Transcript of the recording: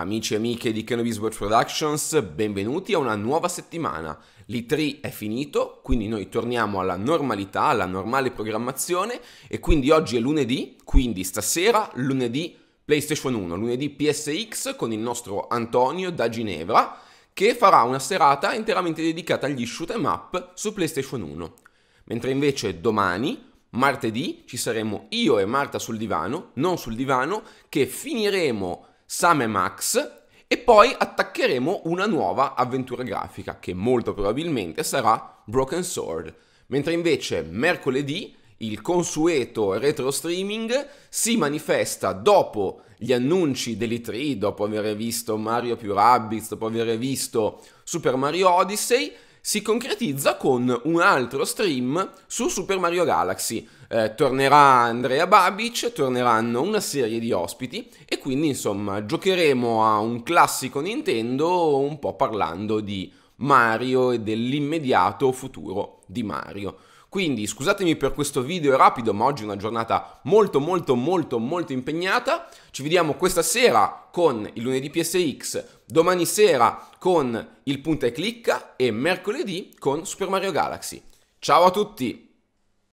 Amici e amiche di Cannabis Watch Productions, benvenuti a una nuova settimana. le 3 è finito, quindi noi torniamo alla normalità, alla normale programmazione e quindi oggi è lunedì, quindi stasera lunedì PlayStation 1, lunedì PSX con il nostro Antonio da Ginevra che farà una serata interamente dedicata agli shoot em up su PlayStation 1. Mentre invece domani, martedì, ci saremo io e Marta sul divano, non sul divano, che finiremo Sam e Max e poi attaccheremo una nuova avventura grafica che molto probabilmente sarà Broken Sword, mentre invece mercoledì il consueto retro streaming si manifesta dopo gli annunci dell'E3, dopo aver visto Mario più Rabbids, dopo aver visto Super Mario Odyssey si concretizza con un altro stream su Super Mario Galaxy. Eh, tornerà Andrea Babic, torneranno una serie di ospiti e quindi insomma giocheremo a un classico Nintendo un po' parlando di Mario e dell'immediato futuro di Mario. Quindi scusatemi per questo video rapido, ma oggi è una giornata molto molto molto molto impegnata. Ci vediamo questa sera con il lunedì PSX, domani sera con il punta e clicca e mercoledì con Super Mario Galaxy. Ciao a tutti!